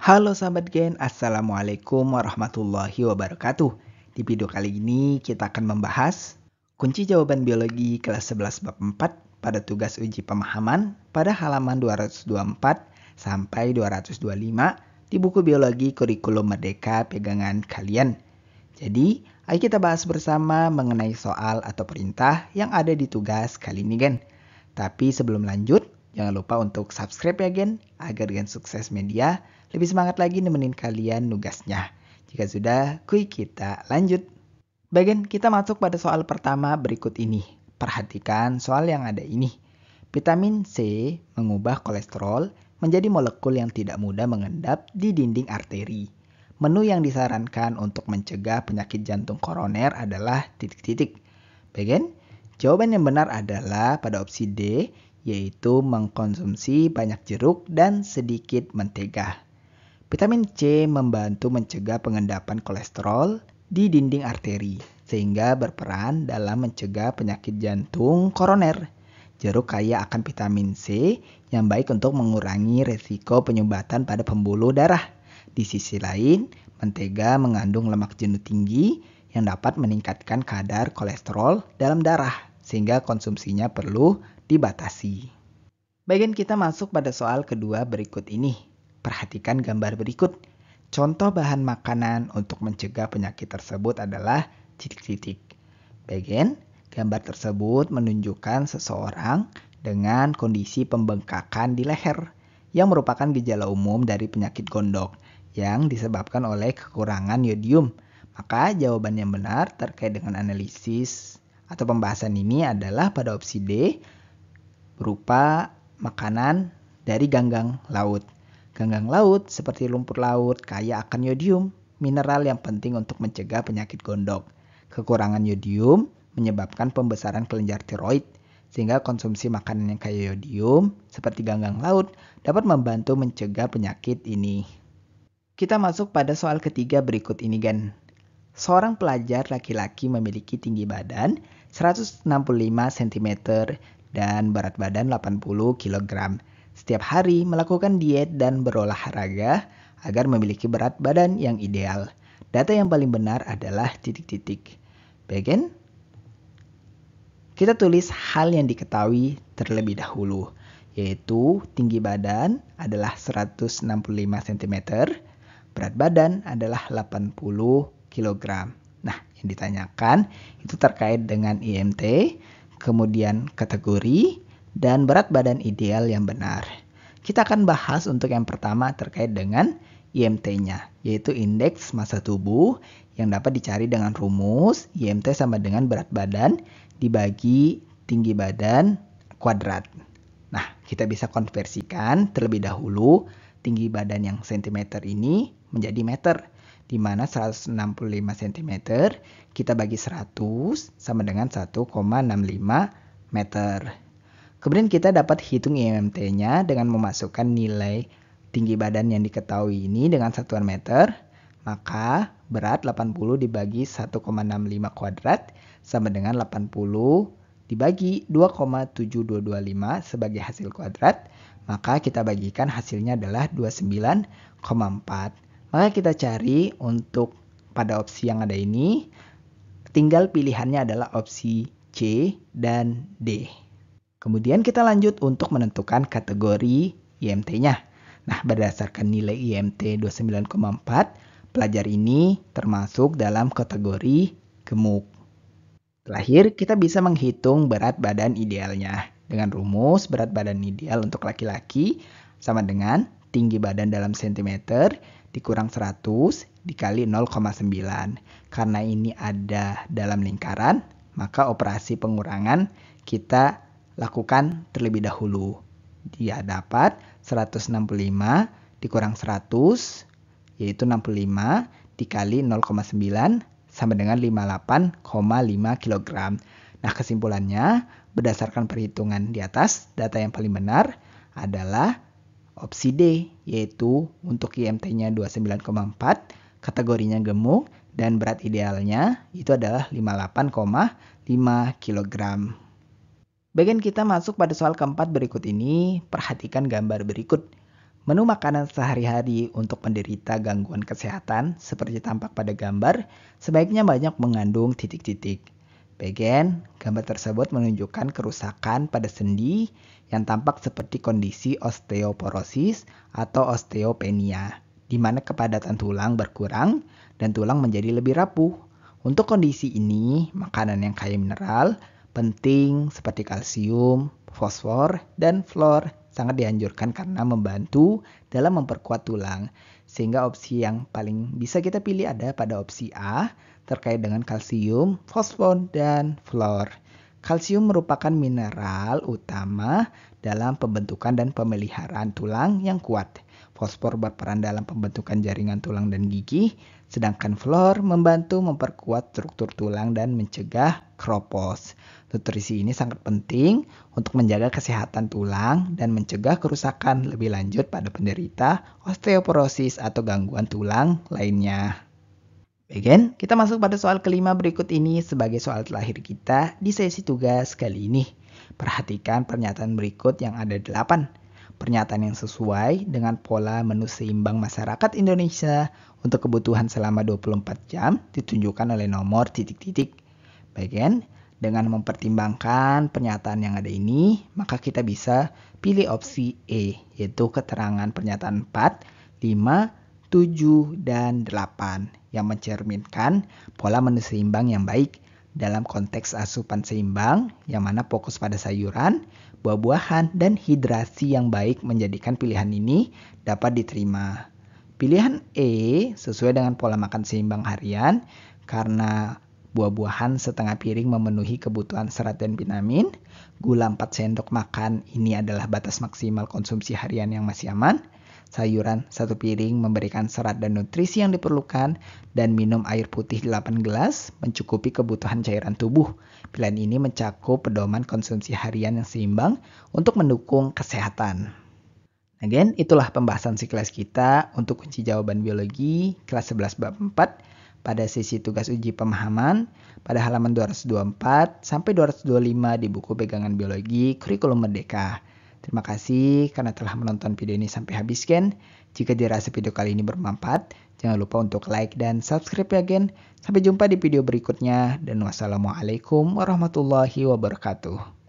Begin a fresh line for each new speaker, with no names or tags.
Halo sahabat Gen, Assalamualaikum warahmatullahi wabarakatuh. Di video kali ini kita akan membahas kunci jawaban biologi kelas 11 bab 4 pada tugas uji pemahaman pada halaman 224 sampai 225 di buku biologi kurikulum merdeka pegangan kalian. Jadi, ayo kita bahas bersama mengenai soal atau perintah yang ada di tugas kali ini, Gen. Tapi sebelum lanjut, Jangan lupa untuk subscribe ya gen, agar gen sukses media lebih semangat lagi nemenin kalian nugasnya. Jika sudah, kuy kita lanjut. Bagian kita masuk pada soal pertama berikut ini. Perhatikan soal yang ada ini. Vitamin C mengubah kolesterol menjadi molekul yang tidak mudah mengendap di dinding arteri. Menu yang disarankan untuk mencegah penyakit jantung koroner adalah titik-titik. Bagian, jawaban yang benar adalah pada opsi D, yaitu mengkonsumsi banyak jeruk dan sedikit mentega. Vitamin C membantu mencegah pengendapan kolesterol di dinding arteri, sehingga berperan dalam mencegah penyakit jantung koroner. Jeruk kaya akan vitamin C yang baik untuk mengurangi resiko penyumbatan pada pembuluh darah. Di sisi lain, mentega mengandung lemak jenuh tinggi yang dapat meningkatkan kadar kolesterol dalam darah, sehingga konsumsinya perlu dibatasi. Bagian kita masuk pada soal kedua berikut ini. Perhatikan gambar berikut. Contoh bahan makanan untuk mencegah penyakit tersebut adalah titik-titik. Bagian gambar tersebut menunjukkan seseorang dengan kondisi pembengkakan di leher yang merupakan gejala umum dari penyakit gondok yang disebabkan oleh kekurangan yodium. Maka jawaban yang benar terkait dengan analisis atau pembahasan ini adalah pada opsi D, berupa makanan dari ganggang laut. Ganggang laut seperti lumpur laut kaya akan yodium, mineral yang penting untuk mencegah penyakit gondok. Kekurangan yodium menyebabkan pembesaran kelenjar tiroid, sehingga konsumsi makanan yang kaya yodium seperti ganggang laut dapat membantu mencegah penyakit ini. Kita masuk pada soal ketiga berikut ini, Gan. Seorang pelajar laki-laki memiliki tinggi badan 165 cm dan berat badan 80 kg. Setiap hari melakukan diet dan berolahraga agar memiliki berat badan yang ideal. Data yang paling benar adalah titik-titik. Bagian kita tulis hal yang diketahui terlebih dahulu, yaitu tinggi badan adalah 165 cm, berat badan adalah 80 kg. Nah, yang ditanyakan itu terkait dengan IMT, kemudian kategori, dan berat badan ideal yang benar. Kita akan bahas untuk yang pertama terkait dengan IMT-nya, yaitu indeks massa tubuh yang dapat dicari dengan rumus IMT sama dengan berat badan dibagi tinggi badan kuadrat. Nah, kita bisa konversikan terlebih dahulu tinggi badan yang sentimeter ini menjadi meter di mana 165 cm kita bagi 100 sama dengan 1,65 meter. Kemudian kita dapat hitung IMMT-nya e dengan memasukkan nilai tinggi badan yang diketahui ini dengan satuan meter, maka berat 80 dibagi 1,65 kuadrat sama dengan 80 dibagi 2,7225 sebagai hasil kuadrat, maka kita bagikan hasilnya adalah 29,4 maka kita cari untuk pada opsi yang ada ini, tinggal pilihannya adalah opsi C dan D. Kemudian kita lanjut untuk menentukan kategori IMT-nya. Nah, berdasarkan nilai IMT 29,4, pelajar ini termasuk dalam kategori gemuk. Terakhir, kita bisa menghitung berat badan idealnya dengan rumus berat badan ideal untuk laki-laki sama dengan tinggi badan dalam sentimeter dikurang 100 dikali 0,9. Karena ini ada dalam lingkaran, maka operasi pengurangan kita lakukan terlebih dahulu. Dia dapat 165 dikurang 100 yaitu 65 dikali 0,9 sama dengan 58,5 kg. Nah, kesimpulannya berdasarkan perhitungan di atas, data yang paling benar adalah Opsi D yaitu untuk IMT-nya 29,4, kategorinya gemuk dan berat idealnya itu adalah 58,5 kg. Bagian kita masuk pada soal keempat berikut ini, perhatikan gambar berikut. Menu makanan sehari-hari untuk penderita gangguan kesehatan seperti tampak pada gambar, sebaiknya banyak mengandung titik-titik. Bagian gambar tersebut menunjukkan kerusakan pada sendi yang tampak seperti kondisi osteoporosis atau osteopenia, di mana kepadatan tulang berkurang dan tulang menjadi lebih rapuh. Untuk kondisi ini, makanan yang kaya mineral penting seperti kalsium, fosfor, dan fluor sangat dianjurkan karena membantu dalam memperkuat tulang. Sehingga opsi yang paling bisa kita pilih ada pada opsi A terkait dengan kalsium, fosfor, dan fluor. Kalsium merupakan mineral utama dalam pembentukan dan pemeliharaan tulang yang kuat. Fosfor berperan dalam pembentukan jaringan tulang dan gigi, sedangkan fluor membantu memperkuat struktur tulang dan mencegah kropos. Nutrisi ini sangat penting untuk menjaga kesehatan tulang dan mencegah kerusakan lebih lanjut pada penderita osteoporosis atau gangguan tulang lainnya. Again, kita masuk pada soal kelima berikut ini sebagai soal terakhir kita di sesi tugas kali ini. Perhatikan pernyataan berikut yang ada delapan pernyataan yang sesuai dengan pola menu seimbang masyarakat Indonesia untuk kebutuhan selama 24 jam ditunjukkan oleh nomor titik-titik. Bagian dengan mempertimbangkan pernyataan yang ada ini, maka kita bisa pilih opsi E, yaitu keterangan pernyataan 4, 5, 7, dan 8 yang mencerminkan pola menu seimbang yang baik dalam konteks asupan seimbang yang mana fokus pada sayuran, buah-buahan, dan hidrasi yang baik menjadikan pilihan ini dapat diterima. Pilihan E sesuai dengan pola makan seimbang harian karena buah-buahan setengah piring memenuhi kebutuhan serat dan vitamin, gula 4 sendok makan ini adalah batas maksimal konsumsi harian yang masih aman, sayuran satu piring memberikan serat dan nutrisi yang diperlukan, dan minum air putih 8 gelas mencukupi kebutuhan cairan tubuh. Pilihan ini mencakup pedoman konsumsi harian yang seimbang untuk mendukung kesehatan. Again, itulah pembahasan siklus kita untuk kunci jawaban biologi kelas 11 bab 4 pada sisi tugas uji pemahaman pada halaman 224 sampai 225 di buku pegangan biologi kurikulum merdeka. Terima kasih karena telah menonton video ini sampai habis gen. Jika dirasa video kali ini bermanfaat, jangan lupa untuk like dan subscribe ya gen. Sampai jumpa di video berikutnya dan wassalamualaikum warahmatullahi wabarakatuh.